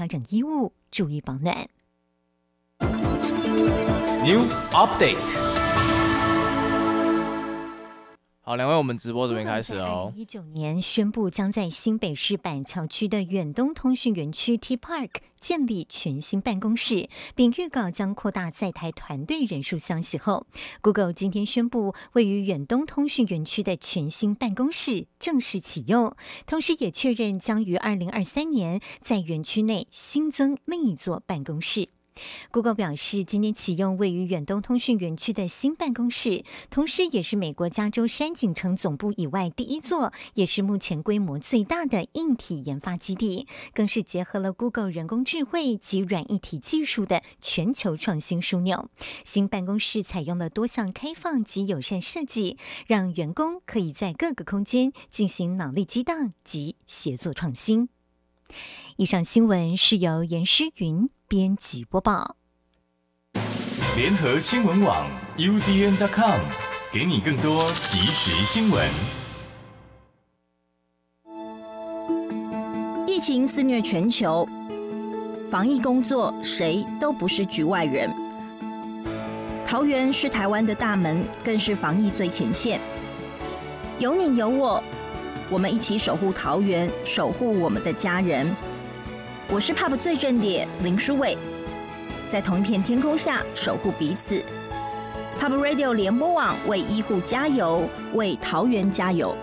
调整衣物，注意保暖。好，两位，我们直播准备开始哦。一九年宣布将在新北市板桥区的远东通讯园区 T Park 建立全新办公室，并预告将扩大在台团队人数消息后，Google 今天宣布位于远东通讯园区的全新办公室正式启用，同时也确认将于二零二三年在园区内新增另一座办公室。Google 表示，今天启用位于远东通讯园区的新办公室，同时也是美国加州山景城总部以外第一座，也是目前规模最大的硬体研发基地，更是结合了 Google 人工智慧及软一体技术的全球创新枢纽。新办公室采用了多项开放及友善设计，让员工可以在各个空间进行脑力激荡及协作创新。以上新闻是由严诗云。编辑播报，联合新闻网 udn.com，给你更多即时新闻。疫情肆虐全球，防疫工作谁都不是局外人。桃园是台湾的大门，更是防疫最前线。有你有我，我们一起守护桃园，守护我们的家人。我是 Pub 最正点林书伟，在同一片天空下守护彼此。Pub Radio 联播网为医护加油，为桃园加油。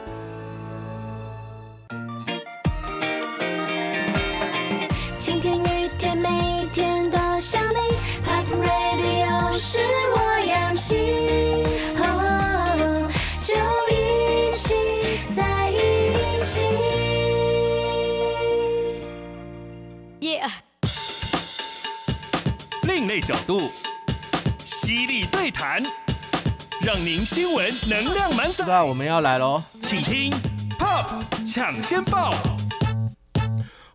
角度，犀利对谈，让您新闻能量满载。那我们要来喽，请听《Pop 抢先报》。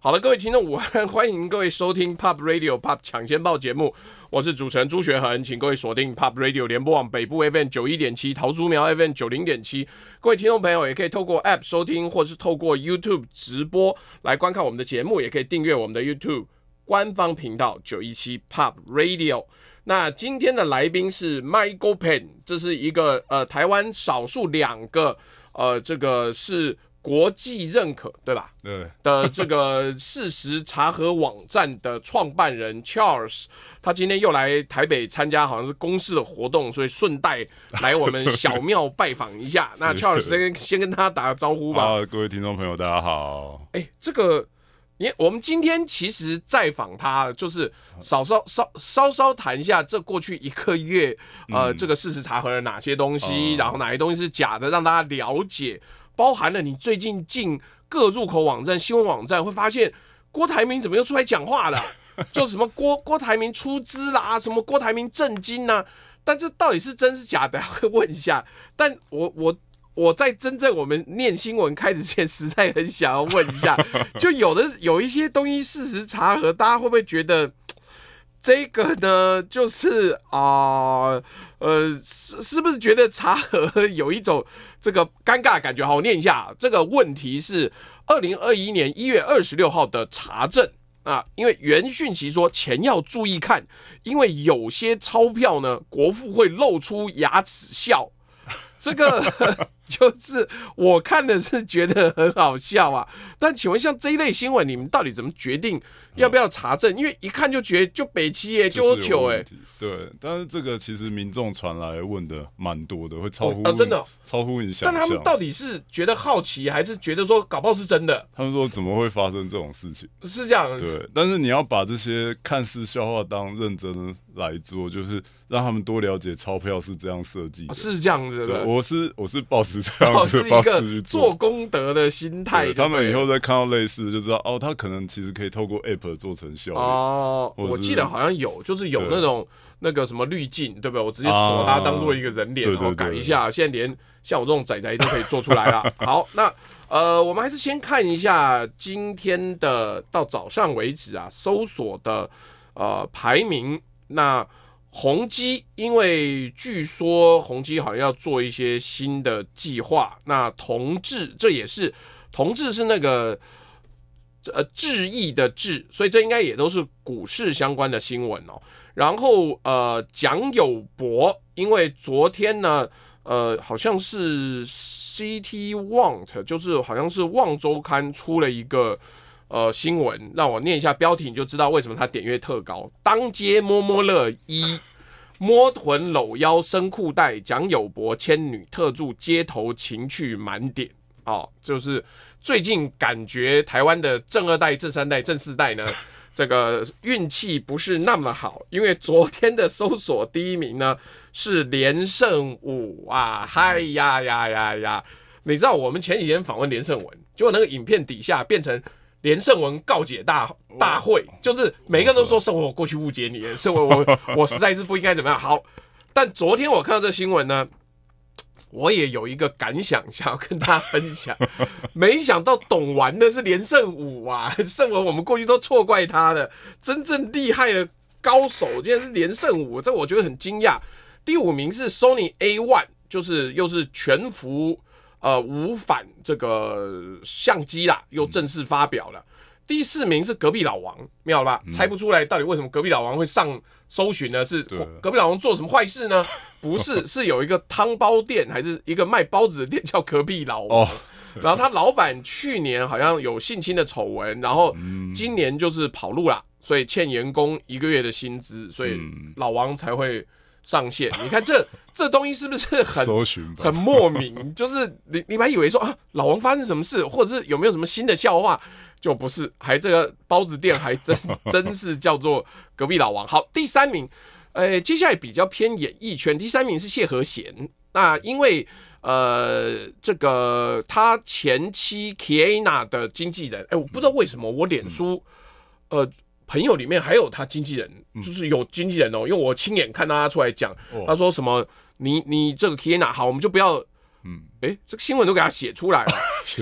好了，各位听众，欢迎各位收听《Pop Radio》《Pop 抢先报》节目，我是主持人朱学恒，请各位锁定《Pop Radio》联播网北部 FM 九一点七、桃竹苗 FM 九零点七。各位听众朋友也可以透过 App 收听，或是透过 YouTube 直播来观看我们的节目，也可以订阅我们的 YouTube。官方频道九一七 Pop Radio，那今天的来宾是 Michael Pen，这是一个呃台湾少数两个呃这个是国际认可对吧？对的这个 事实查核网站的创办人 Charles，他今天又来台北参加好像是公司的活动，所以顺带来我们 小庙拜访一下。那 Charles 先先跟他打个招呼吧。啊，各位听众朋友，大家好。哎，这个。我们今天其实再访他，就是稍稍稍稍稍谈一下这过去一个月，呃，这个事实查核了哪些东西，然后哪些东西是假的，让大家了解。包含了你最近进各入口网站、新闻网站，会发现郭台铭怎么又出来讲话了？就什么郭郭台铭出资啦，什么郭台铭震惊呐？但这到底是真是假的？会问一下。但我我。我在真正我们念新闻开始前，实在很想要问一下，就有的有一些东西事实查核，大家会不会觉得这个呢？就是啊，呃，是是不是觉得查核有一种这个尴尬感觉？好念一下，这个问题是二零二一年一月二十六号的查证啊，因为袁讯奇说钱要注意看，因为有些钞票呢，国父会露出牙齿笑。这个 就是我看的是觉得很好笑啊，但请问像这一类新闻，你们到底怎么决定要不要查证？因为一看就觉得就北汽哎，就九哎、问对，但是这个其实民众传来问的蛮多的，会超乎啊真的超乎你想但他们到底是觉得好奇，还是觉得说搞不好是真的？他们说怎么会发生这种事情？是这样。对，但是你要把这些看似笑话当认真来做，就是。让他们多了解钞票是这样设计，是这样子的。我是我是抱持这样子，持一个做功德的心态。他们以后再看到类似，就知道哦，他可能其实可以透过 App 做成效果哦。我记得好像有，就是有那种那个什么滤镜，对对？我直接说他当做一个人脸，然后改一下。现在连像我这种仔仔都可以做出来了。好，那呃，我们还是先看一下今天的到早上为止啊，搜索的呃排名那。宏基，因为据说宏基好像要做一些新的计划。那同志这也是同志是那个呃志意的志，所以这应该也都是股市相关的新闻哦。然后呃蒋友柏，因为昨天呢呃好像是 CT Want，就是好像是《望周刊》出了一个。呃，新闻让我念一下标题，你就知道为什么他点阅特高。当街摸摸乐一，摸臀搂腰，伸裤带，蒋友柏千女特助街头情趣满点。哦，就是最近感觉台湾的正二代、正三代、正四代呢，这个运气不是那么好，因为昨天的搜索第一名呢是连胜五啊，嗨呀呀呀呀！你知道我们前几天访问连胜文，结果那个影片底下变成。连胜文告解大大会，就是每个人都说：“胜文，我过去误解你，胜文，我我实在是不应该怎么样。”好，但昨天我看到这新闻呢，我也有一个感想，想要跟大家分享。没想到懂玩的是连胜五啊，胜文我们过去都错怪他的，真正厉害的高手，竟然是连胜五，这我觉得很惊讶。第五名是 Sony A One，就是又是全幅。呃，无反这个相机啦，又正式发表了。第四名是隔壁老王，没有吧？猜不出来到底为什么隔壁老王会上搜寻呢？是隔壁老王做什么坏事呢？不是，是有一个汤包店，还是一个卖包子的店叫隔壁老王。然后他老板去年好像有性侵的丑闻，然后今年就是跑路了，所以欠员工一个月的薪资，所以老王才会。上线，你看这 这东西是不是很很莫名？就是你你还以为说啊，老王发生什么事，或者是有没有什么新的笑话？就不是，还这个包子店还真 真是叫做隔壁老王。好，第三名，呃，接下来比较偏演艺圈，第三名是谢和弦。那因为呃，这个他前妻 Kiana 的经纪人，哎，我不知道为什么我脸书，呃。朋友里面还有他经纪人，就是有经纪人哦，因为我亲眼看他出来讲，他说什么，你你这个 Kiana 好，我们就不要，嗯，哎，这个新闻都给他写出来，了，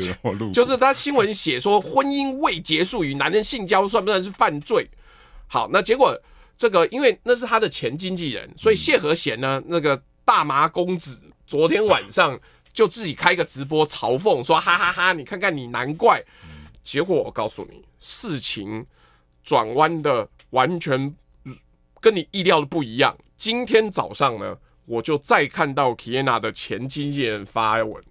就是他新闻写说婚姻未结束与男人性交算不算是犯罪？好，那结果这个因为那是他的前经纪人，所以谢和弦呢那个大麻公子昨天晚上就自己开个直播嘲讽说哈哈哈，你看看你难怪，结果我告诉你事情。转弯的完全跟你意料的不一样。今天早上呢，我就再看到 k e n a 的前经纪人发文，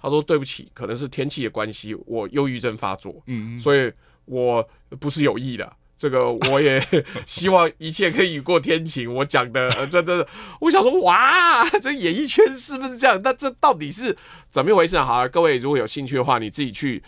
他说：“对不起，可能是天气的关系，我忧郁症发作，所以我不是有意的。这个我也 希望一切可以雨过天晴。”我讲的这这，我想说，哇，这演艺圈是不是这样？那这到底是怎么一回事？好了，各位如果有兴趣的话，你自己去。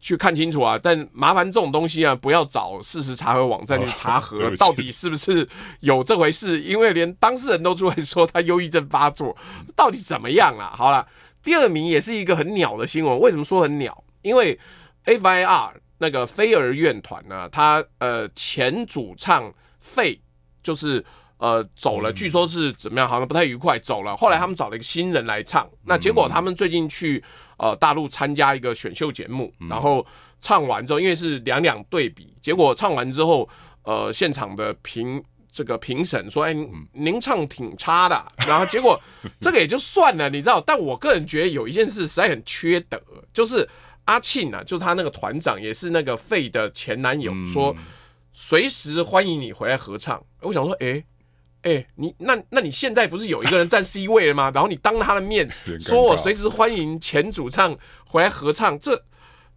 去看清楚啊！但麻烦这种东西啊，不要找事实查核网站去查核，到底是不是有这回事？因为连当事人都出来说他忧郁症发作，到底怎么样啊？好了，第二名也是一个很鸟的新闻。为什么说很鸟？因为 FIR 那个飞儿乐团呢，他呃前主唱费就是呃走了，据说是怎么样，好像不太愉快走了。后来他们找了一个新人来唱，那结果他们最近去。呃，大陆参加一个选秀节目，然后唱完之后，因为是两两对比，结果唱完之后，呃，现场的评这个评审说：“哎，您唱挺差的。”然后结果 这个也就算了，你知道？但我个人觉得有一件事实在很缺德，就是阿庆啊，就是他那个团长，也是那个费的前男友，说随时欢迎你回来合唱。我想说，哎。哎，你那那，你现在不是有一个人站 C 位了吗？然后你当他的面说我随时欢迎前主唱回来合唱，这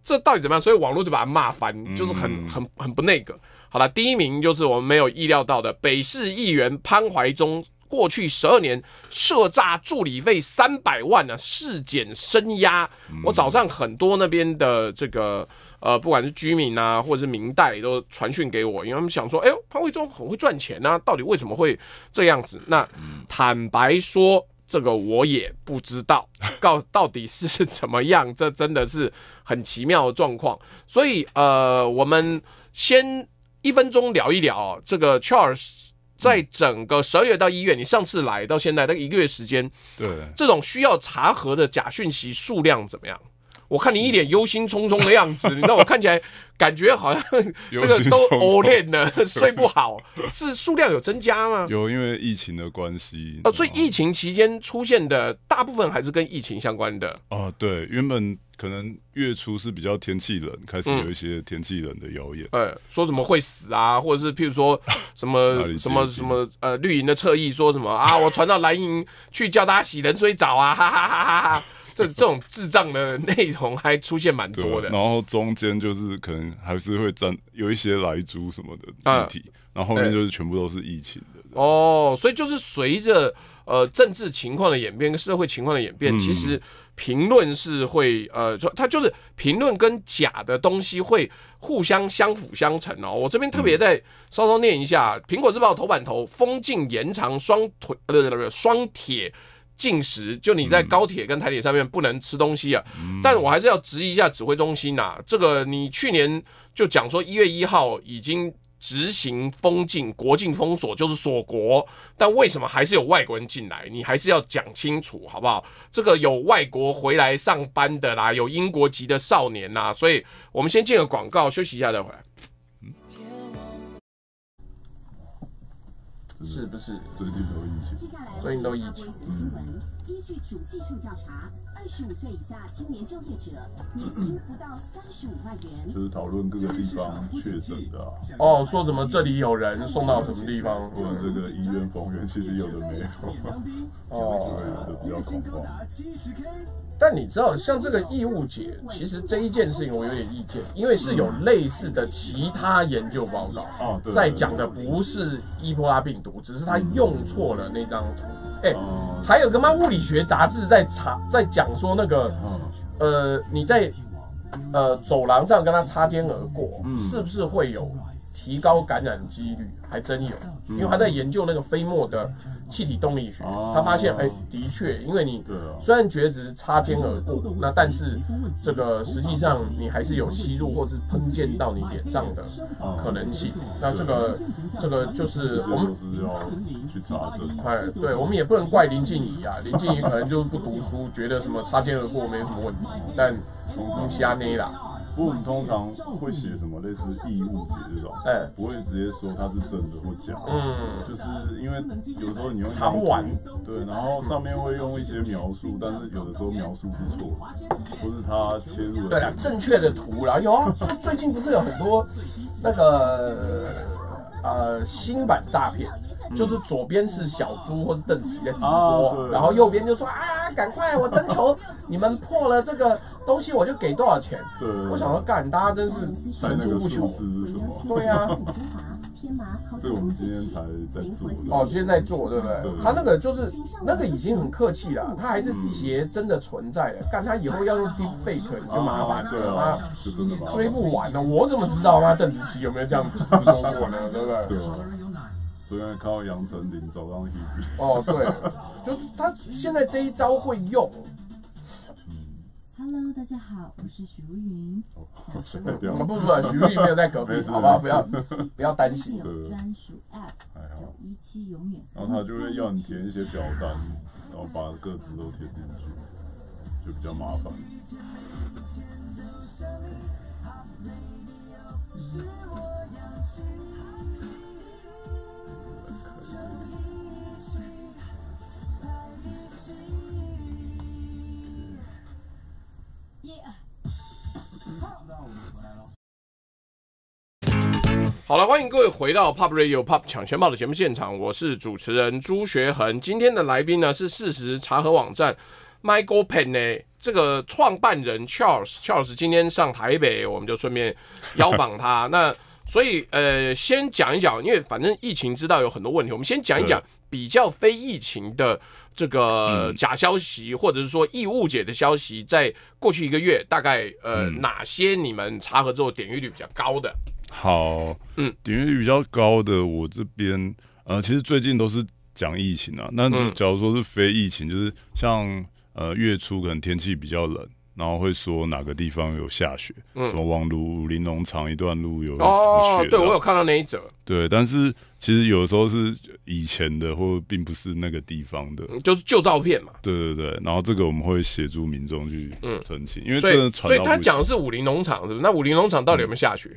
这到底怎么样？所以网络就把他骂翻，就是很很很不那个。好了，第一名就是我们没有意料到的北市议员潘怀忠，过去十二年涉诈助理费三百万呢，试检声押。我早上很多那边的这个。呃，不管是居民啊，或者是明代，都传讯给我，因为他们想说，哎呦，潘惠忠很会赚钱呐，到底为什么会这样子？那坦白说，这个我也不知道，到 到底是怎么样，这真的是很奇妙的状况。所以，呃，我们先一分钟聊一聊这个 Charles，在整个十二月到一月，你上次来到现在那一个月时间，对，这种需要查核的假讯息数量怎么样？我看你一脸忧心忡忡的样子，你知道我看起来感觉好像 这个都熬练了，睡不好，是数量有增加吗？有，因为疫情的关系。哦，所以疫情期间出现的大部分还是跟疫情相关的。啊，对，原本可能月初是比较天气冷，开始有一些天气冷的谣言，呃，说什么会死啊，或者是譬如说什么什么什么呃，绿营的侧翼说什么啊，我传到蓝营去叫他洗冷水澡啊，哈哈哈哈哈。这这种智障的内容还出现蛮多的，然后中间就是可能还是会沾有一些来猪什么的议题，然后后面就是全部都是疫情的。哦，所以就是随着呃政治情况的演变跟社会情况的演变，其实评论是会呃，它就是评论跟假的东西会互相相辅相成哦。我这边特别再稍稍念一下《苹果日报》头版头：封禁延长双腿，不对不对，双铁。禁食就你在高铁跟台铁上面不能吃东西啊，但我还是要质疑一下指挥中心呐，这个你去年就讲说一月一号已经执行封禁、国境封锁，就是锁国，但为什么还是有外国人进来？你还是要讲清楚好不好？这个有外国回来上班的啦，有英国籍的少年呐，所以我们先进个广告，休息一下再回来。是不是最近都有疫情？最近都疫情。四十五岁以下青年就业者年薪不到三十五万元。就是讨论各个地方确诊的哦，说什么这里有人送到什么地方？我们这个医院风云其实有的没有，哦，都比较恐怖。但你知道，像这个易误解，其实这一件事情我有点意见，因为是有类似的其他研究报告在讲的，不是伊波拉病毒，只是他用错了那张图。哎，还有个妈物理学杂志在查，在讲。说那个，呃，你在，呃，走廊上跟他擦肩而过，是不是会有？提高感染几率还真有，因为他在研究那个飞沫的气体动力学，他发现哎，的确，因为你虽然觉得擦肩而过，那但是这个实际上你还是有吸入或是喷溅到你脸上的可能性。那这个这个就是我们去查证，哎，对我们也不能怪林静怡啊，林静怡可能就是不读书，觉得什么擦肩而过没什么问题，但从中瞎捏啦。不过我们通常会写什么类似义务解这种，哎，不会直接说它是真的或假，嗯，就是因为有时候你用查不完，对，然后上面会用一些描述，但是有的时候描述是错，或是它切入了。对了，正确的图然后有，啊，最近不是有很多那个呃新版诈骗。就是左边是小猪或者邓紫棋的直播，然后右边就说啊，赶快我征求你们破了这个东西我就给多少钱。对，我想说，干，大家真是层出不穷，对呀。以我们今天才在做，哦，今天在做，对不对？他那个就是那个已经很客气了，他还是鞋真的存在的。干他以后要用 deep fake 你就麻烦了，他追不完的。我怎么知道他邓紫棋有没有这样子？追不完对不对？昨天看到杨丞琳走上 t 边。哦，对，就是他现在这一招会用。Hello，大家好，我是许茹芸。哦，不掉不许茹芸没有在隔壁，好吧，不要不要担心。有专属 App 九一七永远。然后他就会要你填一些表单，然后把各自都填进去，就比较麻烦。好了，欢迎各位回到 Pop Radio Pop 抢先报的节目现场，我是主持人朱学恒。今天的来宾呢是事实查核网站 Michael Pen n 呢这个创办人 Charles Charles，今天上台北，我们就顺便邀访他。那所以，呃，先讲一讲，因为反正疫情知道有很多问题，我们先讲一讲比较非疫情的这个假消息，或者是说易误解的消息，在过去一个月，大概呃哪些你们查核之后点击率比较高的？好，嗯，点击率比较高的，我这边呃，其实最近都是讲疫情啊。那假如说是非疫情，就是像呃月初可能天气比较冷。然后会说哪个地方有下雪，嗯、什么往如武林农场一段路有哦，对我有看到那一则，对，但是其实有的时候是以前的，或并不是那个地方的，就是旧照片嘛。对对对，然后这个我们会协助民众去澄清，因为这传所以他讲的是武林农场，是不？是？那武林农场到底有没有下雪？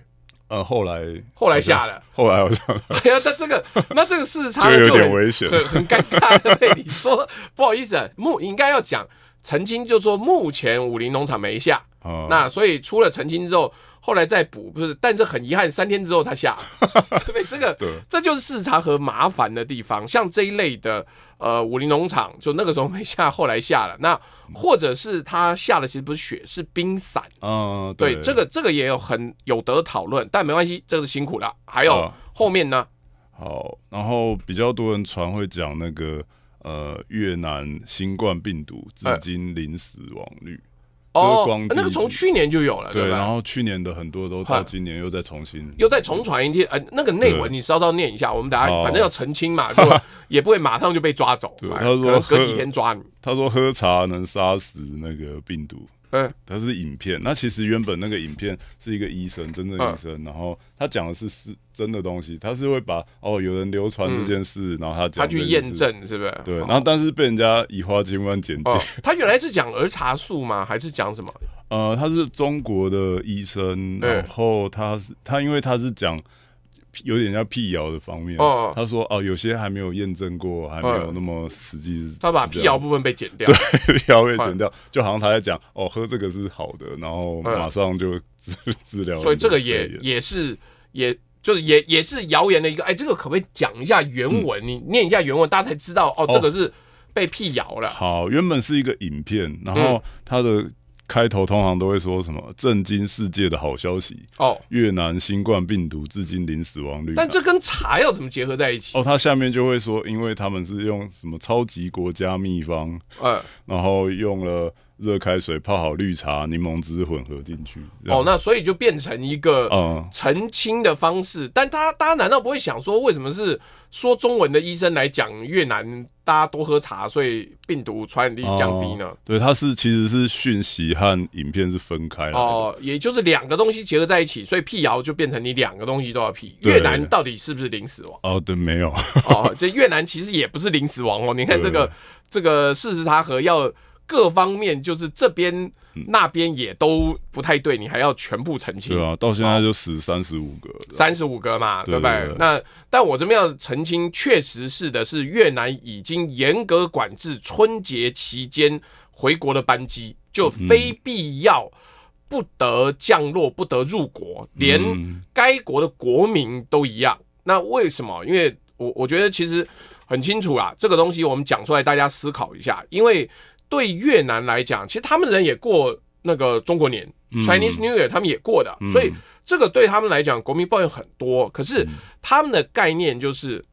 呃，后来后来下的，后来好像，哎呀，他这个那这个视实差的有点危险，很很尴尬 对，你说，不好意思，啊，木应该要讲。澄清就说目前武林农场没下，那所以出了澄清之后，后来再补不是？但是很遗憾，三天之后它下了，所 以这个这就是视察和麻烦的地方。像这一类的，呃，武林农场就那个时候没下，后来下了。那或者是它下的其实不是雪，是冰散。嗯，对，这个这个也有很有得讨论，但没关系，这是辛苦了。还有后面呢？好，然后比较多人传会讲那个。呃，越南新冠病毒至今零死亡率，哦，那个从去年就有了，对，然后去年的很多都到今年又再重新，又再重传一天，哎，那个内文你稍稍念一下，我们大家反正要澄清嘛，就也不会马上就被抓走，对，他说隔几天抓。你。他说喝茶能杀死那个病毒。哎，他是影片，那其实原本那个影片是一个医生，真正的医生，然后他讲的是是真的东西，他是会把哦有人流传这件事，然后他他去验证，是不是？对，然后但是被人家以花精换剪辑。他原来是讲儿茶素吗？还是讲什么？呃，他是中国的医生，然后他是他，因为他是讲。有点像辟谣的方面，他说哦，有些还没有验证过，还没有那么实际。他把辟谣部分被剪掉，对，辟谣被剪掉，就好像他在讲哦，喝这个是好的，然后马上就治 治疗。所以这个也也是，也就是也也是谣言的一个。哎，这个可不可以讲一下原文？你念一下原文，大家才知道哦，这个是被辟谣了。好，原本是一个影片，然后它的。开头通常都会说什么震惊世界的好消息哦，越南新冠病毒至今零死亡率，但这跟茶要怎么结合在一起？哦，他下面就会说，因为他们是用什么超级国家秘方，哎，然后用了。热开水泡好绿茶，柠檬汁混合进去。哦，那所以就变成一个澄清的方式。但大家大家难道不会想说，为什么是说中文的医生来讲越南，大家多喝茶，所以病毒传染力降低呢？对，它是其实是讯息和影片是分开哦，也就是两个东西结合在一起，所以辟谣就变成你两个东西都要辟。越南到底是不是零死亡？哦，对，没有。哦，这越南其实也不是零死亡哦。你看这个这个事实，它和要。各方面就是这边那边也都不太对，你还要全部澄清。对啊，到现在就死三十五个，三十五个嘛，对不对？那但我这边要澄清，确实是的，是越南已经严格管制春节期间回国的班机，就非必要不得降落，不得入国，连该国的国民都一样。那为什么？因为我我觉得其实很清楚啊，这个东西我们讲出来，大家思考一下，因为。对越南来讲，其实他们人也过那个中国年，Chinese New Year，他们也过的，所以这个对他们来讲，国民抱怨很多。可是他们的概念就是，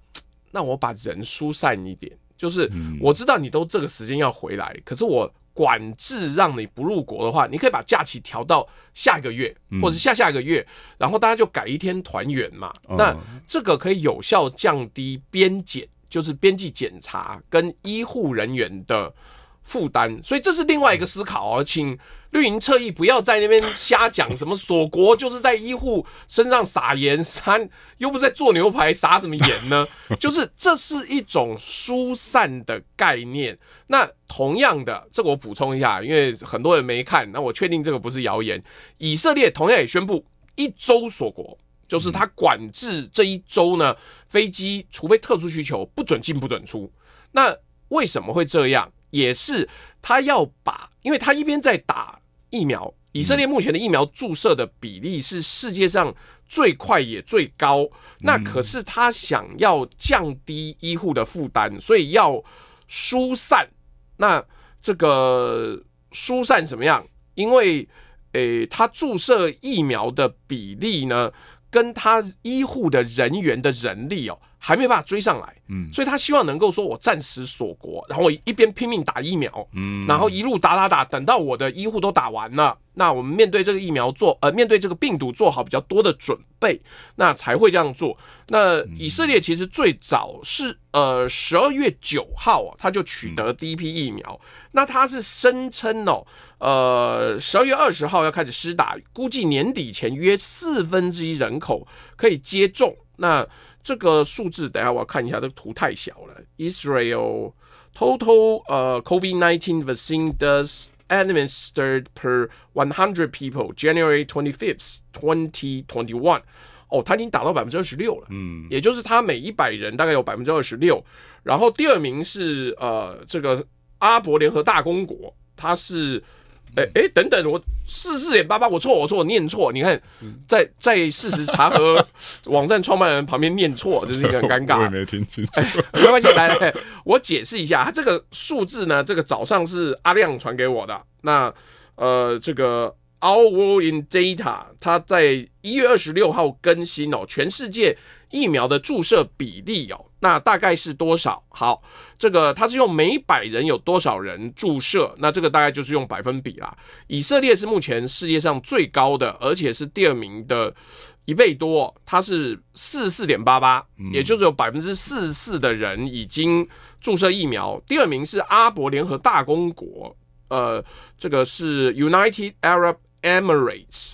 那我把人疏散一点，就是我知道你都这个时间要回来，可是我管制让你不入国的话，你可以把假期调到下一个月或者下下一个月，然后大家就改一天团圆嘛。那这个可以有效降低边检，就是边际检查跟医护人员的。负担，所以这是另外一个思考哦。请绿营侧翼不要在那边瞎讲什么锁国，就是在医护身上撒盐，三又不是在做牛排撒什么盐呢？就是这是一种疏散的概念。那同样的，这个我补充一下，因为很多人没看，那我确定这个不是谣言。以色列同样也宣布一周锁国，就是他管制这一周呢，飞机除非特殊需求，不准进，不准出。那为什么会这样？也是他要把，因为他一边在打疫苗，以色列目前的疫苗注射的比例是世界上最快也最高。那可是他想要降低医护的负担，所以要疏散。那这个疏散怎么样？因为诶，他注射疫苗的比例呢，跟他医护的人员的人力哦。还没办法追上来，嗯，所以他希望能够说，我暂时锁国，然后我一边拼命打疫苗，嗯，然后一路打打打，等到我的医护都打完了，那我们面对这个疫苗做，呃，面对这个病毒做好比较多的准备，那才会这样做。那以色列其实最早是，呃，十二月九号啊，他就取得第一批疫苗，那他是声称哦，呃，十二月二十号要开始施打，估计年底前约四分之一人口可以接种，那。这个数字，等下我要看一下，这个图太小了。Israel total 呃，COVID nineteen vaccine d o e s administered per one hundred people, January twenty fifth, twenty twenty one。哦，他已经打到百分之二十六了，嗯，也就是他每一百人大概有百分之二十六。然后第二名是呃，这个阿伯联合大公国，它是。哎哎，等等，我四四点八八，我错，我错，念错。你看，在在事实查核 网站创办人旁边念错，这是一个很尴尬。我也没听清楚，没关系，来来，我解释一下，他这个数字呢，这个早上是阿亮传给我的。那呃，这个 Our World in Data，它在一月二十六号更新哦，全世界疫苗的注射比例哦。那大概是多少？好，这个它是用每百人有多少人注射，那这个大概就是用百分比啦。以色列是目前世界上最高的，而且是第二名的一倍多，它是四四点八八，也就是有百分之四四的人已经注射疫苗。第二名是阿伯联合大公国，呃，这个是 United Arab Emirates，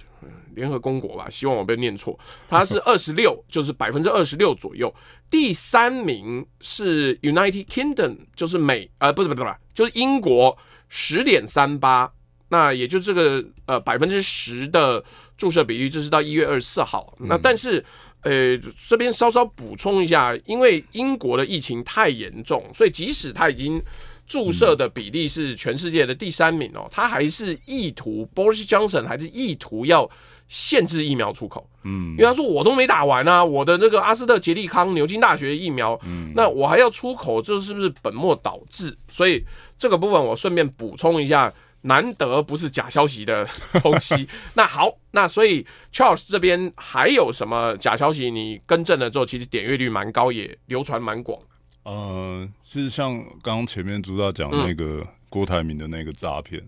联合公国吧？希望我不要念错，它是二十六，就是百分之二十六左右。第三名是 United Kingdom，就是美呃，不是不是不是，就是英国十点三八，那也就这个呃百分之十的注射比例，这是到一月二十四号。那但是呃，这边稍稍补充一下，因为英国的疫情太严重，所以即使他已经注射的比例是全世界的第三名哦，他还是意图 Boris Johnson 还是意图要。限制疫苗出口，嗯，因为他说我都没打完啊，我的那个阿斯特杰利康、牛津大学疫苗，嗯，那我还要出口，这是不是本末倒置？所以这个部分我顺便补充一下，难得不是假消息的东西。那好，那所以 Charles 这边还有什么假消息？你更正了之后，其实点阅率蛮高，也流传蛮广。呃，是像刚刚前面主导讲那个郭台铭的那个诈骗。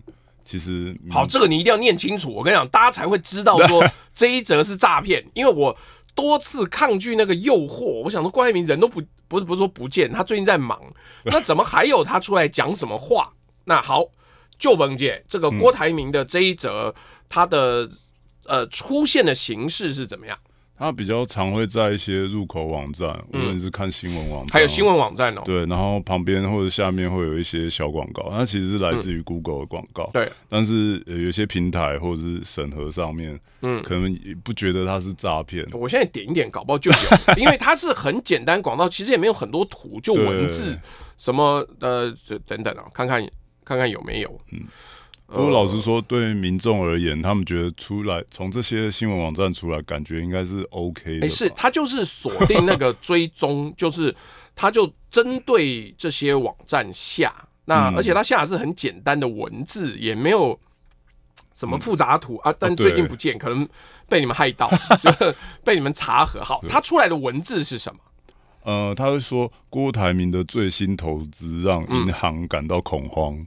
其实好，这个你一定要念清楚，我跟你讲，大家才会知道说 这一则是诈骗。因为我多次抗拒那个诱惑，我想说郭台铭人都不不是不是说不见，他最近在忙，那怎么还有他出来讲什么话？那好，就不姐，这个郭台铭的这一则，他的呃出现的形式是怎么样？他比较常会在一些入口网站，无论是看新闻网站，还有新闻网站哦。对，然后旁边或者下面会有一些小广告，它其实是来自于 Google 的广告。对，但是有些平台或者是审核上面，嗯，可能不觉得它是诈骗。我现在点一点，搞不好就有，因为它是很简单广告，其实也没有很多图，就文字什么呃等等啊，看看看看有没有。嗯。不过老实说，对民众而言，他们觉得出来从这些新闻网站出来，感觉应该是 OK 的。哎，是他就是锁定那个追踪，就是他就针对这些网站下那，而且他下的是很简单的文字，也没有什么复杂图啊。但最近不见，可能被你们害到，就被你们查核。好，他出来的文字是什么？呃，他会说郭台铭的最新投资让银行感到恐慌。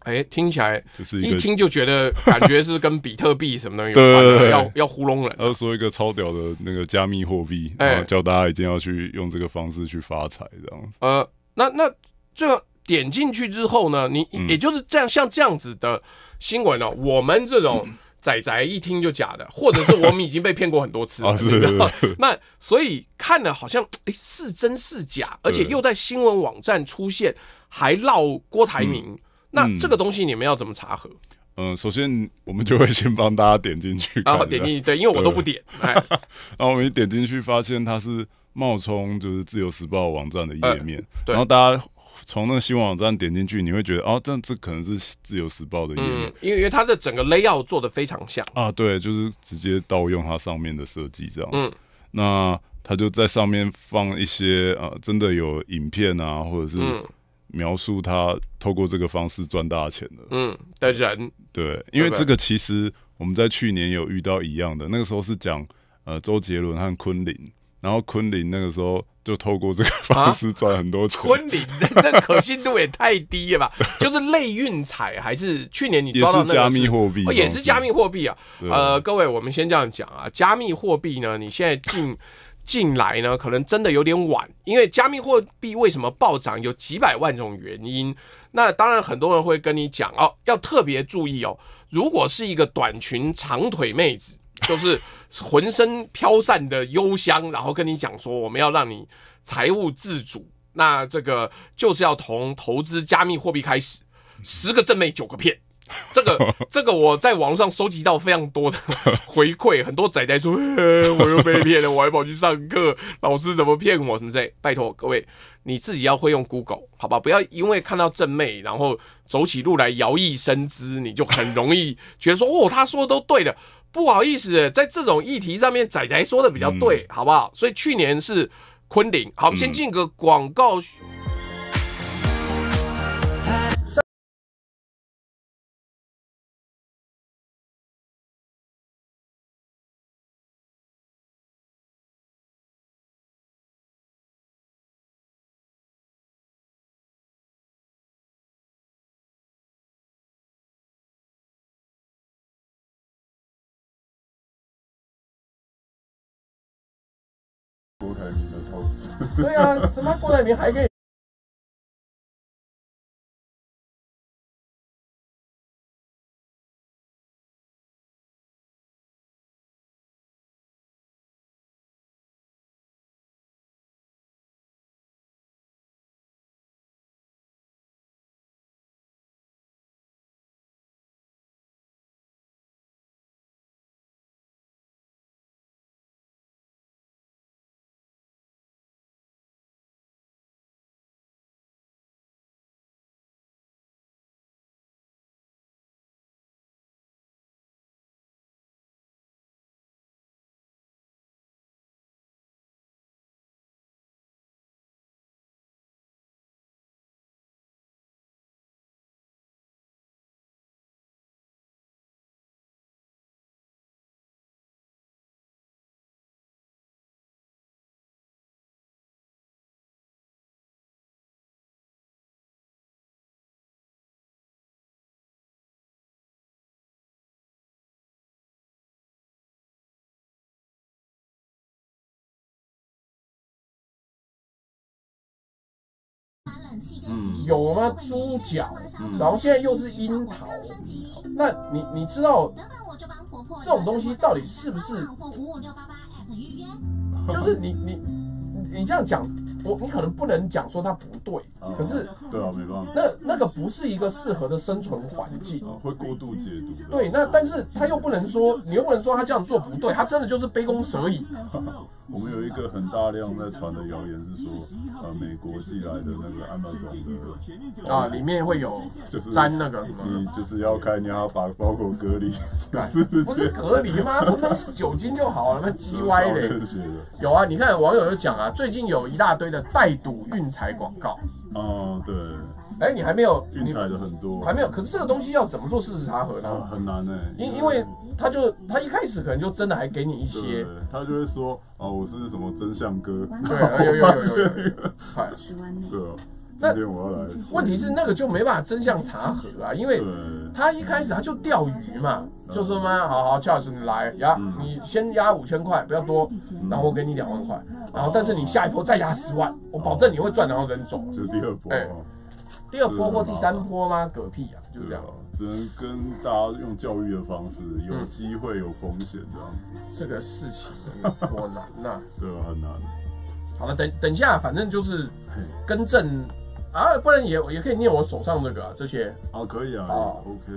哎，听起来，就是一听就觉得感觉是跟比特币什么东西，对对对，要要糊弄人。要说一个超屌的那个加密货币，后叫大家一定要去用这个方式去发财，这样子。呃，那那这点进去之后呢，你也就是这样，像这样子的新闻呢，我们这种仔仔一听就假的，或者是我们已经被骗过很多次。那所以看了好像哎是真是假，而且又在新闻网站出现，还闹郭台铭。那这个东西你们要怎么查核？嗯，首先我们就会先帮大家点进去，然后点进去，对，因为我都不点，然后我们一点进去发现它是冒充就是《自由时报》网站的页面，然后大家从那个新网站点进去，你会觉得哦，这这可能是《自由时报》的页面，因为因为它的整个 layout 做的非常像啊，对，就是直接盗用它上面的设计这样子，那他就在上面放一些呃，真的有影片啊，或者是。描述他透过这个方式赚大钱的，嗯，的人，对，因为这个其实我们在去年有遇到一样的，那个时候是讲呃周杰伦和昆凌，然后昆凌那个时候就透过这个方式赚很多钱，昆凌 这可信度也太低了吧？就是类运彩还是去年你抓到那个加密货币也是加密货币啊？呃，各位我们先这样讲啊，加密货币呢，你现在进。进来呢，可能真的有点晚，因为加密货币为什么暴涨，有几百万种原因。那当然，很多人会跟你讲哦，要特别注意哦，如果是一个短裙长腿妹子，就是浑身飘散的幽香，然后跟你讲说我们要让你财务自主，那这个就是要从投资加密货币开始，十个正妹九个骗。这个这个我在网络上收集到非常多的 回馈，很多仔仔说 我又被骗了，我还跑去上课，老师怎么骗我什么之的？拜托各位，你自己要会用 Google，好吧？不要因为看到正妹，然后走起路来摇曳身姿，你就很容易觉得说哦，他说的都对的。不好意思，在这种议题上面，仔仔说的比较对，好不好？所以去年是昆凌。好，先进个广告。对啊，什么郭来明还可以。有吗？猪脚，然后现在又是樱桃，那你你知道这种东西到底是不是？就是你你。你这样讲，我你可能不能讲说它不对，可是对啊，没办法。那那个不是一个适合的生存环境，会过度解读。对，那但是他又不能说，你又不能说他这样做不对，他真的就是杯弓蛇影。我们有一个很大量在传的谣言是说，啊，美国寄来的那个安邦装的啊，里面会有就是粘那个，就是要开，你要把包裹隔离，不是隔离吗？不，那是酒精就好了，那挤歪嘞。有啊，你看网友就讲啊。最近有一大堆的带赌运财广告，哦，对，哎，你还没有运财的很多，还没有。可是这个东西要怎么做事实查核呢？很难哎，因因为他就他一开始可能就真的还给你一些，他就会说哦，我是什么真相哥，对，有有有，有，嗨，对，那问题是那个就没办法真相查核啊，因为他一开始他就钓鱼嘛。就是嘛，好好，下次你来压，你先压五千块，不要多，然后我给你两万块，然后但是你下一波再压十万，我保证你会赚然后跟走。就第二波，第二波或第三波吗？嗝屁啊！就这样，只能跟大家用教育的方式，有机会有风险的。这个事情果然呐，这很难。好了，等等一下，反正就是更正啊，不然也也可以念我手上这个这些。啊，可以啊，啊，OK。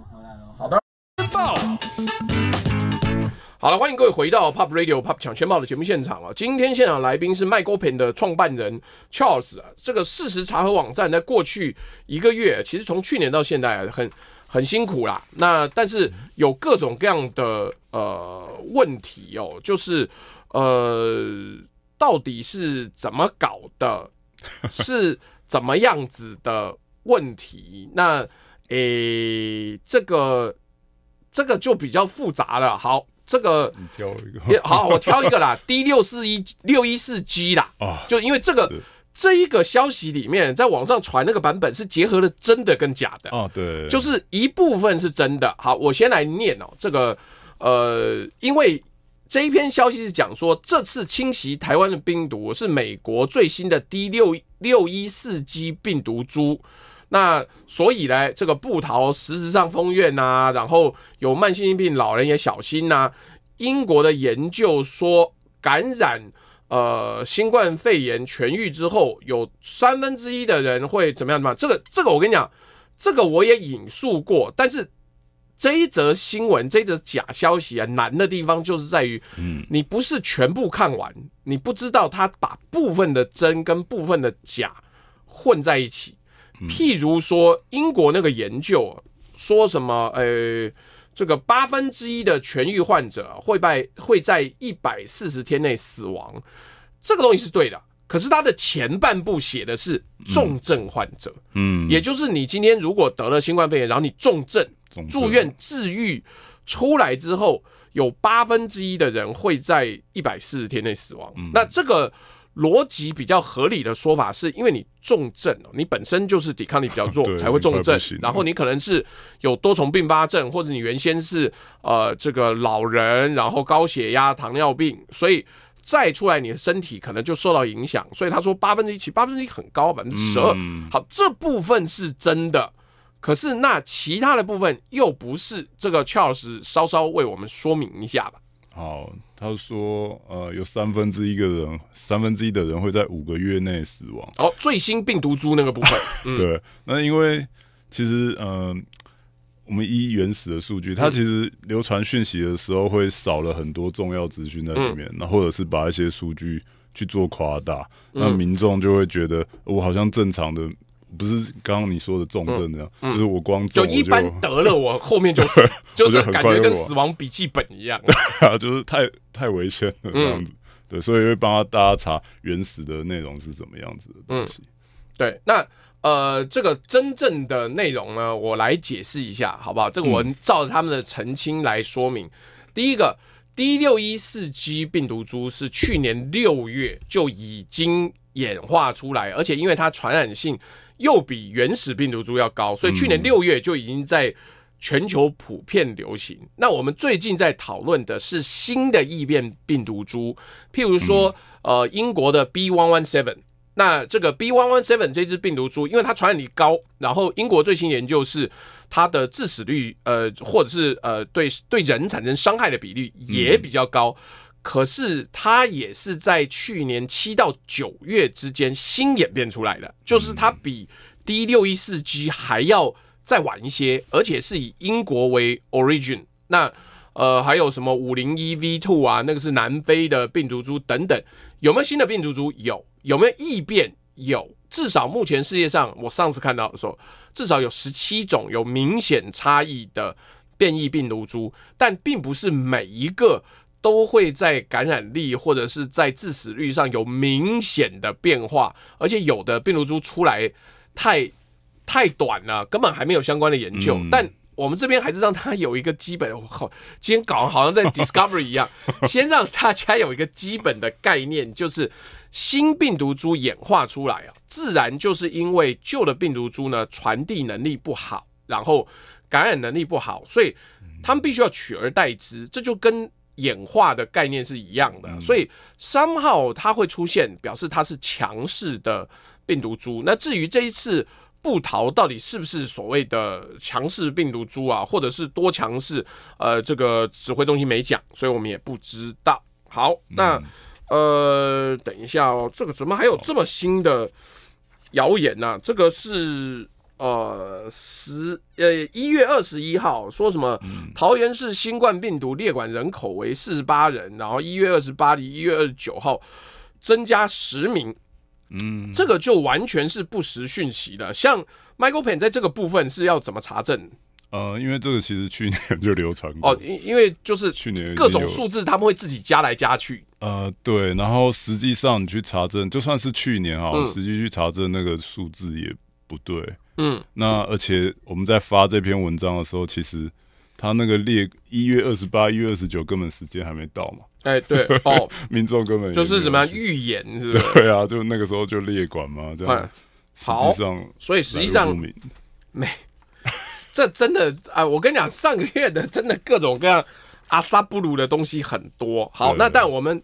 回来了，好的，抢好了，欢迎各位回到 Pop Radio Pop 抢先报的节目现场啊！今天现场来宾是卖哥陪的创办人 Charles。这个事实查核网站在过去一个月，其实从去年到现在很很辛苦啦。那但是有各种各样的呃问题哦，就是呃到底是怎么搞的，是怎么样子的问题？那诶，这个这个就比较复杂了。好，这个挑一个，好，我挑一个啦。D 六四一六一四 G 啦，啊，就因为这个这一个消息里面在网上传那个版本是结合了真的跟假的啊，对，就是一部分是真的。好，我先来念哦。这个呃，因为这一篇消息是讲说这次侵袭台湾的病毒是美国最新的 D 六六一四 G 病毒株。那所以呢，这个布陶，事实上封院呐，然后有慢性病老人也小心呐。英国的研究说，感染呃新冠肺炎痊愈之后，有三分之一的人会怎么样？怎么样？这个这个我跟你讲，这个我也引述过。但是这一则新闻，这一则假消息啊，难的地方就是在于，嗯，你不是全部看完，你不知道他把部分的真跟部分的假混在一起。譬如说，英国那个研究说什么？呃，这个八分之一的痊愈患者会败会在一百四十天内死亡，这个东西是对的。可是它的前半部写的是重症患者，嗯，也就是你今天如果得了新冠肺炎，然后你重症住院治愈出来之后，有八分之一的人会在一百四十天内死亡。那这个。逻辑比较合理的说法是，因为你重症，你本身就是抵抗力比较弱，才会重症。然后你可能是有多重并发症，或者你原先是呃这个老人，然后高血压、糖尿病，所以再出来你的身体可能就受到影响。所以他说八分之一起，八分之一很高，百分之十二。好，这部分是真的，可是那其他的部分又不是。这个 Charles 稍稍为我们说明一下吧。好，他说，呃，有三分之一个人，三分之一的人会在五个月内死亡。哦，最新病毒株那个部分，对，那因为其实，嗯，我们依原始的数据，它其实流传讯息的时候会少了很多重要资讯在里面，那或者是把一些数据去做夸大，那民众就会觉得我好像正常的。不是刚刚你说的重症那样，就是我光就一般得了，我后面就 就是感觉跟死亡笔记本一样，啊，就是太太危险了这样子，对，所以会帮大家查原始的内容是什么样子的东西。对，那呃，这个真正的内容呢，我来解释一下，好不好？这个我们照着他们的澄清来说明。第一个，D 六一四 G 病毒株是去年六月就已经演化出来，而且因为它传染性。又比原始病毒株要高，所以去年六月就已经在全球普遍流行。那我们最近在讨论的是新的异变病毒株，譬如说呃英国的 b one one seven。那这个 b one one seven 这只病毒株，因为它传染力高，然后英国最新研究是它的致死率呃或者是呃对对人产生伤害的比率也比较高。可是它也是在去年七到九月之间新演变出来的，就是它比 D 六一四 G 还要再晚一些，而且是以英国为 origin。那呃，还有什么五零一 V two 啊？那个是南非的病毒株等等，有没有新的病毒株？有，有没有异变？有，至少目前世界上，我上次看到说，至少有十七种有明显差异的变异病毒株，但并不是每一个。都会在感染力或者是在致死率上有明显的变化，而且有的病毒株出来太太短了，根本还没有相关的研究。但我们这边还是让它有一个基本，今天搞好像在 discovery 一样，先让大家有一个基本的概念，就是新病毒株演化出来啊，自然就是因为旧的病毒株呢传递能力不好，然后感染能力不好，所以他们必须要取而代之，这就跟演化的概念是一样的，所以三号它会出现，表示它是强势的病毒株。那至于这一次布逃到底是不是所谓的强势病毒株啊，或者是多强势？呃，这个指挥中心没讲，所以我们也不知道。好，那呃，等一下哦，这个怎么还有这么新的谣言呢？这个是。呃，十呃，一月二十一号说什么？桃园市新冠病毒列管人口为四十八人，然后一月二十八、一月二十九号增加十名。嗯，这个就完全是不实讯息的。像 Michael Pan 在这个部分是要怎么查证？呃，因为这个其实去年 就流传过。哦，因因为就是去年各种数字他们会自己加来加去。呃，对。然后实际上你去查证，就算是去年啊，实际去查证那个数字也不对。嗯，那而且我们在发这篇文章的时候，其实他那个列一月二十八、一月二十九，根本时间还没到嘛。哎，对 哦，民众根本就是什么预言是吧？对啊，就那个时候就列管嘛，这样。好，所以实际上没，这真的啊！我跟你讲，上个月的真的各种各样阿萨布鲁的东西很多。好，那但我们。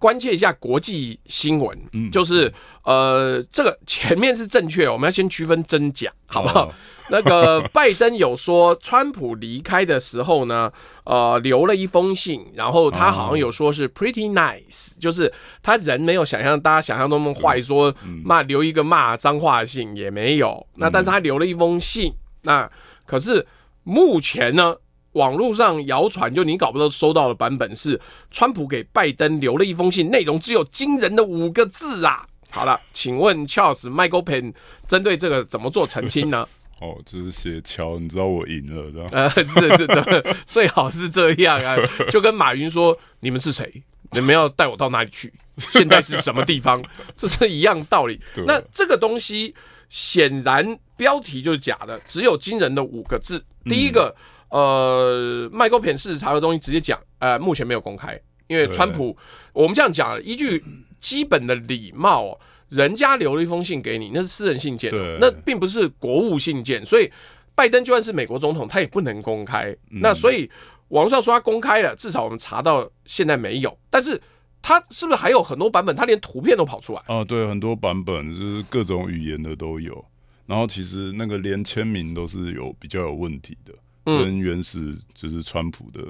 关切一下国际新闻，就是呃，这个前面是正确，我们要先区分真假，好不好？那个拜登有说，川普离开的时候呢，呃，留了一封信，然后他好像有说是 pretty nice，就是他人没有想象大家想象那么坏，说骂留一个骂脏话的信也没有，那但是他留了一封信，那可是目前呢？网络上谣传，就你搞不到收到的版本是川普给拜登留了一封信，内容只有惊人的五个字啊！好了，请问 Charles m c e l p e n n 针对这个怎么做澄清呢？哦，就是写桥，你知道我赢了的。呃，是是最好是这样啊，就跟马云说你们是谁，你们要带我到哪里去？现在是什么地方？这是一样道理。那这个东西显然标题就是假的，只有惊人的五个字。第一个。呃，麦片平是查的东西直接讲，呃，目前没有公开，因为川普我们这样讲，依据基本的礼貌，人家留了一封信给你，那是私人信件，那并不是国务信件，所以拜登就算是美国总统，他也不能公开。那所以网上说他公开了，至少我们查到现在没有。但是他是不是还有很多版本？他连图片都跑出来啊？对，很多版本就是各种语言的都有。然后其实那个连签名都是有比较有问题的。跟原始就是川普的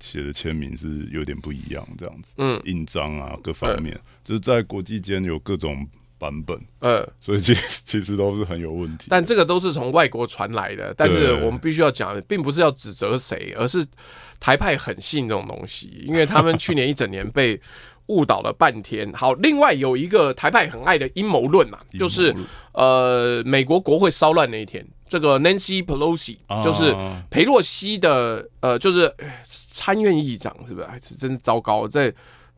写的签名是有点不一样，这样子，嗯，印章啊各方面，就是在国际间有各种版本，嗯，所以其其实都是很有问题。但这个都是从外国传来的，但是我们必须要讲，并不是要指责谁，而是台派很信这种东西，因为他们去年一整年被误导了半天。好，另外有一个台派很爱的阴谋论嘛，就是呃，美国国会骚乱那一天。这个 Nancy Pelosi 就是裴洛西的呃，就是参院议长，是不是？是真糟糕，在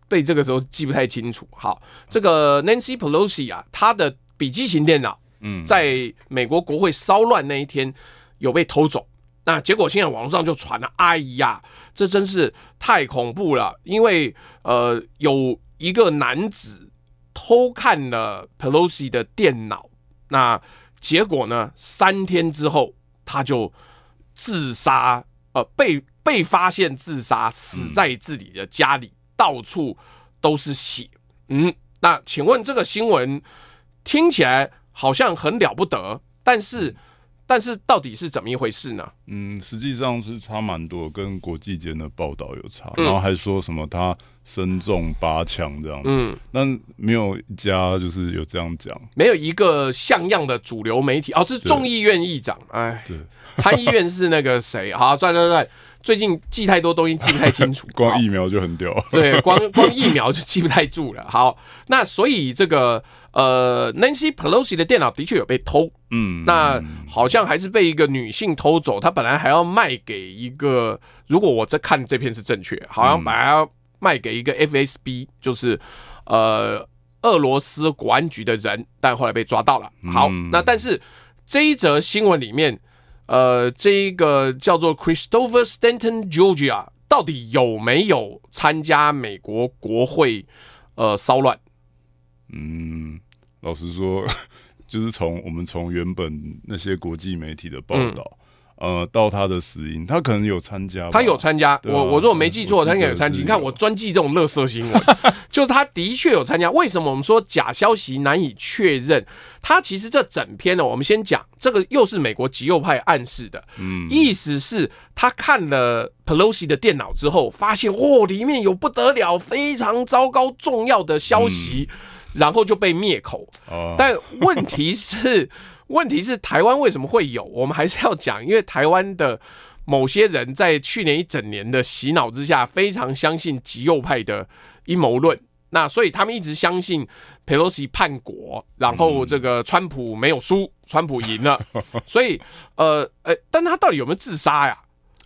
被这个候记不太清楚。好，这个 Nancy Pelosi 啊，他的笔记型电脑，嗯，在美国国会骚乱那一天有被偷走。那结果现在网上就传了，哎呀，这真是太恐怖了，因为呃，有一个男子偷看了 Pelosi 的电脑，那。结果呢？三天之后，他就自杀，呃，被被发现自杀，死在自己的家里，到处都是血。嗯，那请问这个新闻听起来好像很了不得，但是。但是到底是怎么一回事呢？嗯，实际上是差蛮多，跟国际间的报道有差，然后还说什么他身中八枪这样子，嗯，但没有一家就是有这样讲，没有一个像样的主流媒体哦，是众议院议长，哎，对，参议院是那个谁？好，算算算。最近记太多东西，记太清楚，光疫苗就很屌。对，光光疫苗就记不太住了。好，那所以这个呃，Nancy Pelosi 的电脑的确有被偷，嗯，那好像还是被一个女性偷走，她本来还要卖给一个，如果我在看这篇是正确，好像本它要卖给一个 FSB，就是呃俄罗斯国安局的人，但后来被抓到了。好，那但是这一则新闻里面。呃，这个叫做 Christopher Stanton Georgia，到底有没有参加美国国会呃骚乱？嗯，老实说，就是从我们从原本那些国际媒体的报道。呃，到他的死因，他可能有参加，他有参加。我我如果没记错，他应该有参加。你看，我专记这种乐色新闻，就他的确有参加。为什么我们说假消息难以确认？他其实这整篇呢，我们先讲这个，又是美国极右派暗示的，嗯，意思是他看了 Pelosi 的电脑之后，发现哦，里面有不得了、非常糟糕、重要的消息，然后就被灭口。哦，但问题是。问题是台湾为什么会有？我们还是要讲，因为台湾的某些人在去年一整年的洗脑之下，非常相信极右派的阴谋论。那所以他们一直相信佩洛西叛国，然后这个川普没有输，川普赢了。所以，呃，呃，但他到底有没有自杀呀？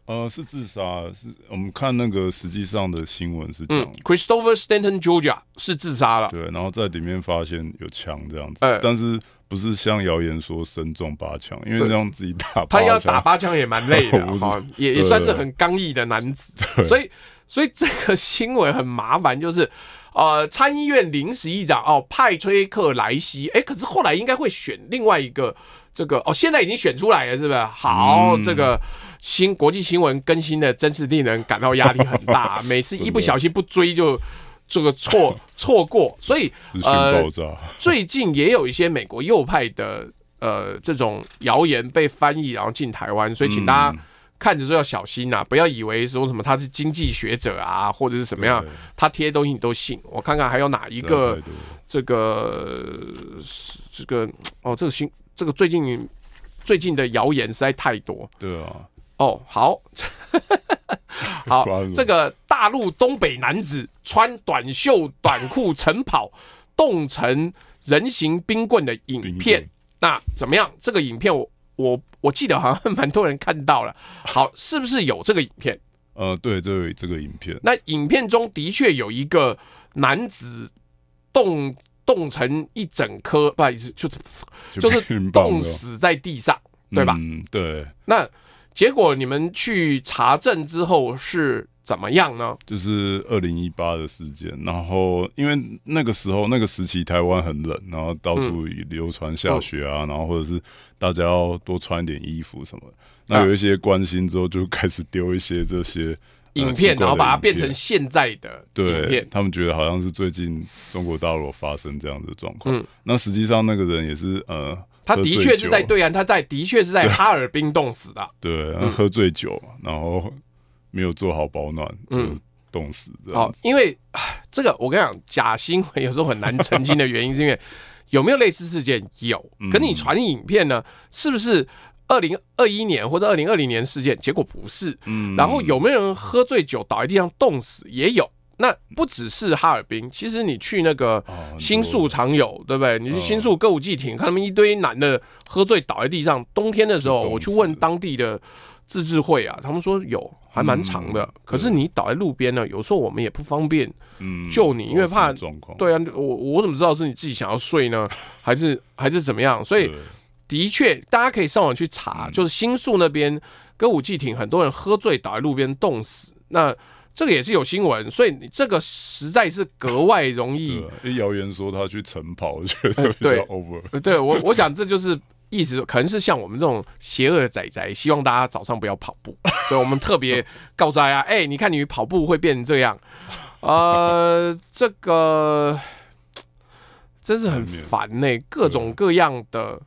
呃，是自杀。是我们看那个实际上的新闻是这样。Christopher Stanton Georgia 是自杀了。对，然后在里面发现有枪这样子。但是。不是像谣言说身中八枪，因为让自己打。他要打八枪也蛮累的 哈，也也算是很刚毅的男子。所以，所以这个新闻很麻烦，就是，呃，参议院临时议长哦，派崔克莱西，哎，可是后来应该会选另外一个，这个哦，现在已经选出来了，是不是？好，这个新国际新闻更新的真是令人感到压力很大，每次一不小心不追就。这个错 错过，所以呃，最近也有一些美国右派的呃这种谣言被翻译然后进台湾，所以请大家看着说要小心呐，不要以为说什么他是经济学者啊或者是什么样，他贴的东西你都信。我看看还有哪一个这个这个哦，这个新这个最近最近的谣言实在太多，对啊。哦，好，好，这个大陆东北男子穿短袖短裤晨跑，冻成人形冰棍的影片，那怎么样？这个影片我我我记得好像蛮多人看到了。好，是不是有这个影片？呃，对，这这个影片，那影片中的确有一个男子冻冻成一整颗，不好意思，就是就是冻死在地上，对吧？嗯，对，那。结果你们去查证之后是怎么样呢？就是二零一八的事件，然后因为那个时候那个时期台湾很冷，然后到处流传下雪啊，然后或者是大家要多穿一点衣服什么，那有一些关心之后就开始丢一些这些影片，然后把它变成现在的影片。他们觉得好像是最近中国大陆发生这样的状况，那实际上那个人也是呃。他的确是在对岸，他在的确是在哈尔滨冻死的。对，喝醉酒，然后没有做好保暖，嗯，冻死的。好，因为这个，我跟你讲，假新闻有时候很难澄清的原因，是因为有没有类似事件？有。可你传影片呢？是不是二零二一年或者二零二零年事件？结果不是。嗯。然后有没有人喝醉酒倒在地上冻死？也有。那不只是哈尔滨，其实你去那个新宿常有，对不对？你去新宿歌舞伎町，看他们一堆男的喝醉倒在地上。冬天的时候，我去问当地的自治会啊，他们说有，还蛮长的。可是你倒在路边呢，有时候我们也不方便救你，因为怕状况。对啊，我我怎么知道是你自己想要睡呢，还是还是怎么样？所以的确，大家可以上网去查，就是新宿那边歌舞伎町，很多人喝醉倒在路边冻死。那。这个也是有新闻，所以你这个实在是格外容易。谣言说他去晨跑，我觉得对 over。对我，我想这就是意思，可能是像我们这种邪恶仔仔，希望大家早上不要跑步，所以我们特别告诉大家：哎，你看你跑步会变成这样，呃，这个真是很烦呢，各种各样的。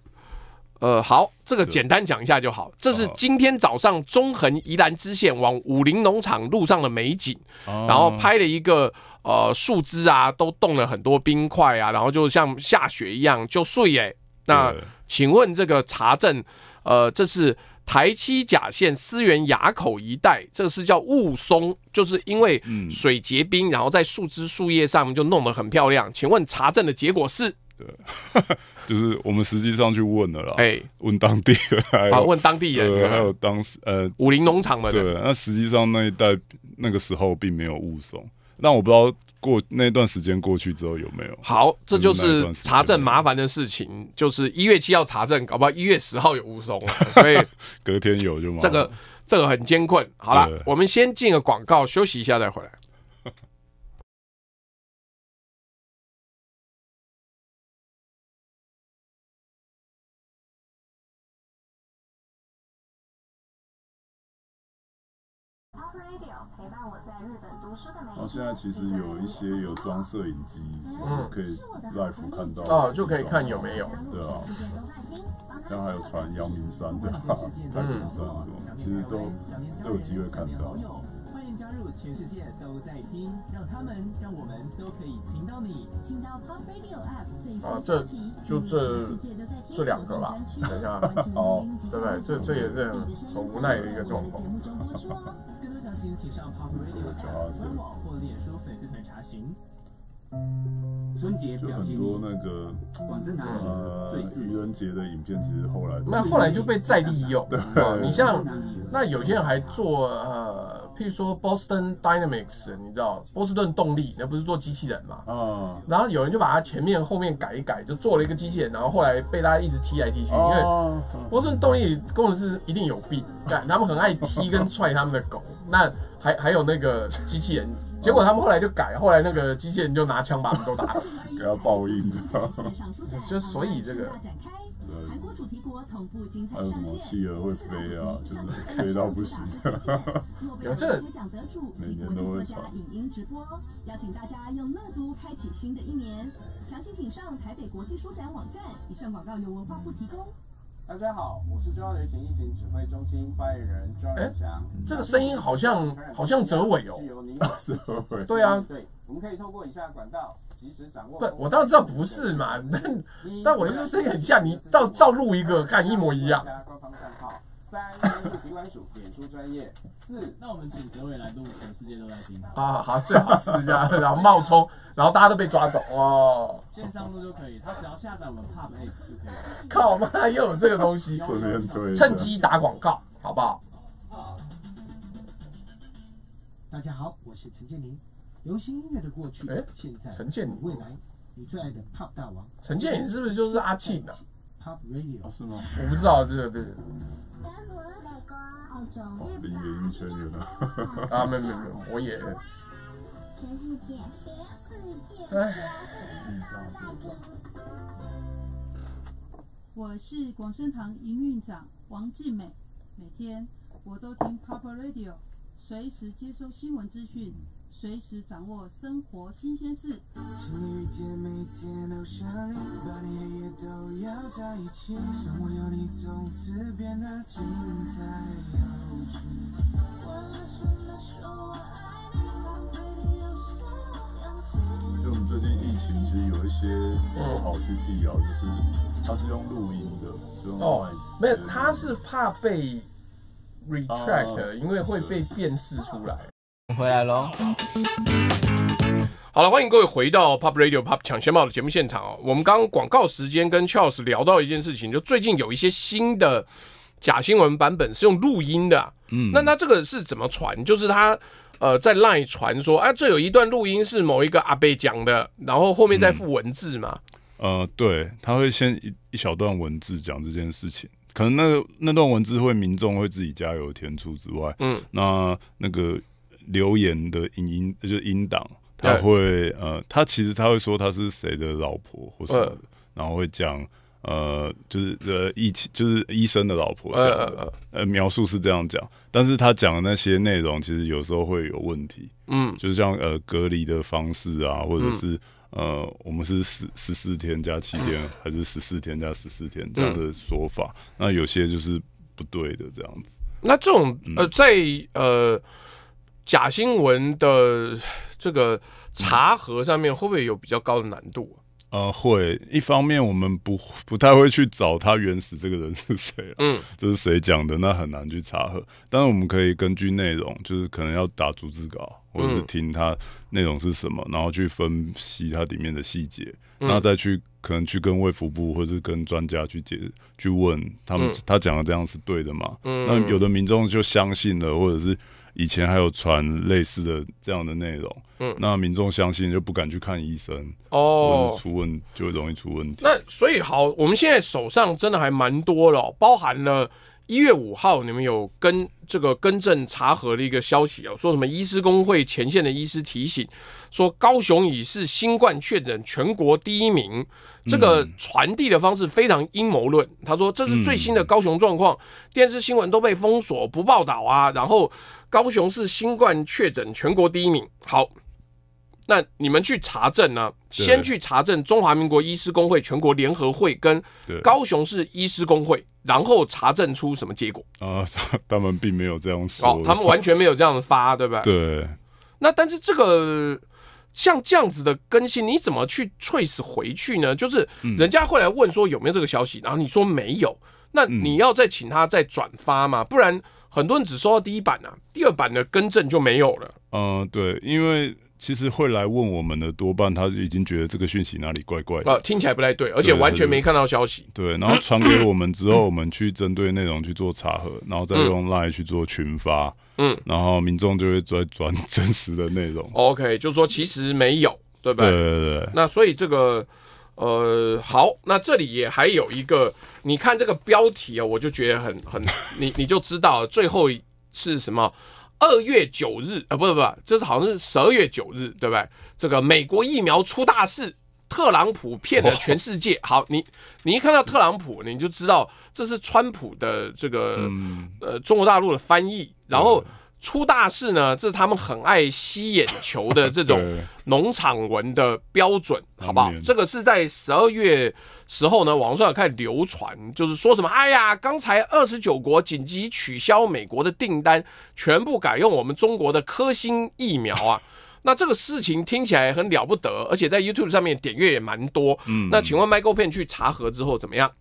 呃，好，这个简单讲一下就好。这是今天早上中横宜兰支线往武林农场路上的美景，然后拍了一个呃树枝啊，都冻了很多冰块啊，然后就像下雪一样就碎哎。那请问这个查证，呃，这是台七甲线思源垭口一带，这个是叫雾凇，就是因为水结冰，然后在树枝树叶上就弄得很漂亮。请问查证的结果是？就是我们实际上去问的了，哎，问当地的，啊，问当地人，还有当时呃，武林农场们，对，那实际上那一带那个时候并没有雾凇，但我不知道过那段时间过去之后有没有。好，这就是查证麻烦的事情，就是一月七号查证，搞不好一月十号有雾凇 所以隔天有就烦。这个这个很艰困。好了，我们先进个广告，休息一下再回来。现在其实有一些有装摄影机，其实可以 Live 看到哦，就可以看有没有。对啊，像还有传姚明山的，太 古山啊，其实都都有机会看到。欢迎加入全世界都在听，让他们让我们都可以听到你，请到 Pop Radio App 最新一期。啊，这就这这两个吧，等一下，哦，对，这这也是很无奈的一个状况。请上 Pop Radio 官网或脸书粉丝团查询。春节表情。很多那个呃愚人节的影片，其实后来那后来就被再利用。对，你像那有些人还做呃。譬如说 Boston Dynamics，你知道波士顿动力那不是做机器人嘛？嗯，然后有人就把它前面后面改一改，就做了一个机器人，然后后来被大家一直踢来踢去，因为波士顿动力工程师一定有病，他们很爱踢跟踹他们的狗。那还还有那个机器人，结果他们后来就改，后来那个机器人就拿枪把他们都打死，要报应，知就所以这个。韩国国主题同还有什么？企鹅会飞啊，就是飞到不行。有这家影音直播，邀请大家用乐读开启新的一年，详情请上台北国际书展网站。以上广告由文化部提供。大家好，我是中央流行疫情指挥中心发言人庄文祥。这个声音好像好像哲伟哦。是对啊，对，我们可以透过以下管道。掌握。对，我当然知道不是嘛，但但我就是声音很像，你照照录一个，看一模一样。官方账号：三管九解说专业四。那我们请泽伟来录，全世界都在听。啊好，最好是这样，然后冒充，然后大家都被抓走哦。线上录就可以，他只要下载我们 Pub Ace 就可以。了。靠，我们又有这个东西，趁机打广告，好不好。大家好，我是陈建宁。流行音乐的过去、哎，现在、陈建未来，你最爱的 Pop 大王陈建仁是不是就是阿庆的 Pop Radio？是吗？我不知道这个。对。德国、美国、欧洲、日本。哈哈哈哈哈！啊，没没没，我也。全世界，全世界，全世界都在听。我是广生堂营运长王志美，每天我都听 Pop Radio，随时接收新闻资讯。随时掌握生活新鲜事。就我们最近疫情，其实有一些不好去辟谣，就是它是用录音的，就哦，没有，它是怕被 retract，因为会被辨识出来。回来喽！好了，欢迎各位回到 Pop Radio Pop 抢先报的节目现场哦。我们刚广告时间跟 Charles 聊到一件事情，就最近有一些新的假新闻版本是用录音的。嗯，那那这个是怎么传？就是他呃在赖传说啊，这有一段录音是某一个阿贝讲的，然后后面再附文字嘛。呃，对，他会先一一小段文字讲这件事情，可能那那段文字会民众会自己加油添出之外，嗯，那那个。留言的英音就是音档，他会呃，他其实他会说他是谁的老婆，或者然后会讲呃，就是呃医就是医生的老婆，呃呃描述是这样讲，但是他讲的那些内容其实有时候会有问题，嗯，就是像呃隔离的方式啊，或者是呃我们是十十四天加七天，还是十四天加十四天这样的说法，那有些就是不对的这样子。那这种呃在呃。假新闻的这个查核上面会不会有比较高的难度啊？呃，会。一方面，我们不不太会去找他原始这个人是谁，嗯，这是谁讲的，那很难去查核。但是我们可以根据内容，就是可能要打逐字稿，或者是听他内容是什么，然后去分析它里面的细节，那再去可能去跟卫福部或者跟专家去解去问他们，他讲的这样是对的吗？嗯，那有的民众就相信了，或者是。以前还有传类似的这样的内容，那民众相信就不敢去看医生哦，出问就容易出问题。那所以好，我们现在手上真的还蛮多了，包含了。一月五号，你们有跟这个更正查核的一个消息啊？说什么医师工会前线的医师提醒说，高雄已是新冠确诊全国第一名。这个传递的方式非常阴谋论。他说这是最新的高雄状况，电视新闻都被封锁不报道啊。然后高雄是新冠确诊全国第一名。好，那你们去查证呢？先去查证中华民国医师工会全国联合会跟高雄市医师工会。然后查证出什么结果？啊，他们并没有这样说。哦，他们完全没有这样发，对不对？对。那但是这个像这样子的更新，你怎么去 trace 回去呢？就是人家会来问说有没有这个消息，然后你说没有，那你要再请他再转发吗？不然很多人只收到第一版啊，第二版的更正就没有了。嗯，对，因为。其实会来问我们的多半，他已经觉得这个讯息哪里怪怪。啊，听起来不太对，而且完全没看到消息。对，然后传给我们之后，我们去针对内容去做查核，然后再用 Line 去做群发。嗯，然后民众就会转转真实的内容。OK，就说其实没有，对吧？对？对对对。那所以这个，呃，好，那这里也还有一个，你看这个标题啊，我就觉得很很，你你就知道最后是什么。二月九日啊，不不不，这是好像是十二月九日，对不对？这个美国疫苗出大事，特朗普骗了全世界。好，你你一看到特朗普，你就知道这是川普的这个呃中国大陆的翻译，然后。出大事呢，这是他们很爱吸眼球的 这种农场文的标准，好不好？这个是在十二月时候呢，网上开始流传，就是说什么，哎呀，刚才二十九国紧急取消美国的订单，全部改用我们中国的科兴疫苗啊。那这个事情听起来很了不得，而且在 YouTube 上面点阅也蛮多。那请问 Michael 片去查核之后怎么样？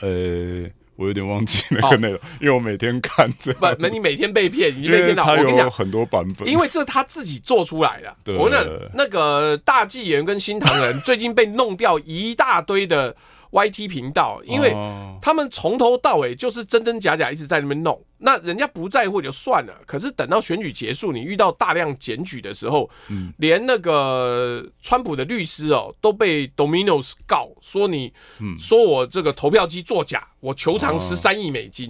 呃。我有点忘记那个内容，因为我每天看这。不，你每天被骗，你被骗到。我跟你讲，很多版本。因为这是他自己做出来的。我那那个大纪元跟新唐人最近被弄掉一大堆的。Y T 频道，因为他们从头到尾就是真真假假一直在那边弄，那人家不在乎就算了。可是等到选举结束，你遇到大量检举的时候，连那个川普的律师哦都被 Domino's 告说你，说我这个投票机作假，我求偿十三亿美金。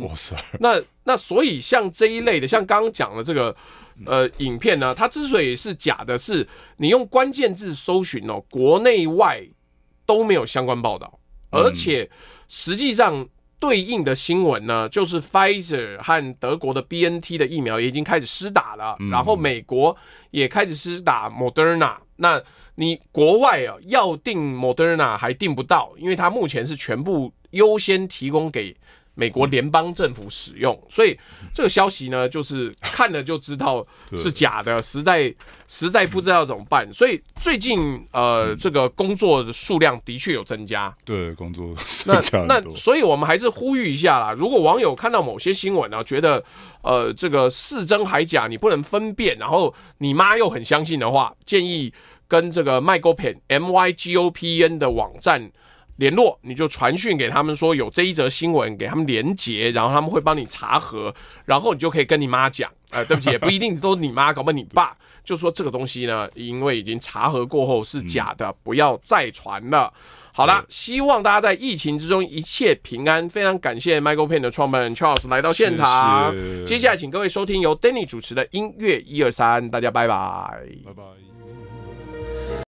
那那所以像这一类的，像刚刚讲的这个呃影片呢，它之所以是假的，是你用关键字搜寻哦，国内外都没有相关报道。而且，实际上对应的新闻呢，就是 Pfizer 和德国的 B N T 的疫苗已经开始施打了，然后美国也开始施打 Moderna。那你国外啊，要订 Moderna 还订不到，因为它目前是全部优先提供给。美国联邦政府使用，所以这个消息呢，就是看了就知道是假的，实在实在不知道怎么办。所以最近呃，这个工作的数量的确有增加。对，工作那 那，所以我们还是呼吁一下啦。如果网友看到某些新闻呢，觉得呃这个是真还假，你不能分辨，然后你妈又很相信的话，建议跟这个 Mygopn 的网站。联络你就传讯给他们说有这一则新闻给他们连结，然后他们会帮你查核，然后你就可以跟你妈讲，哎，对不起，也不一定都是你妈，搞不好你爸，就说这个东西呢，因为已经查核过后是假的，不要再传了。好了，希望大家在疫情之中一切平安。非常感谢 Michael Payne 的创办人 Charles 来到现场。接下来请各位收听由 Danny 主持的音乐一二三，大家拜拜。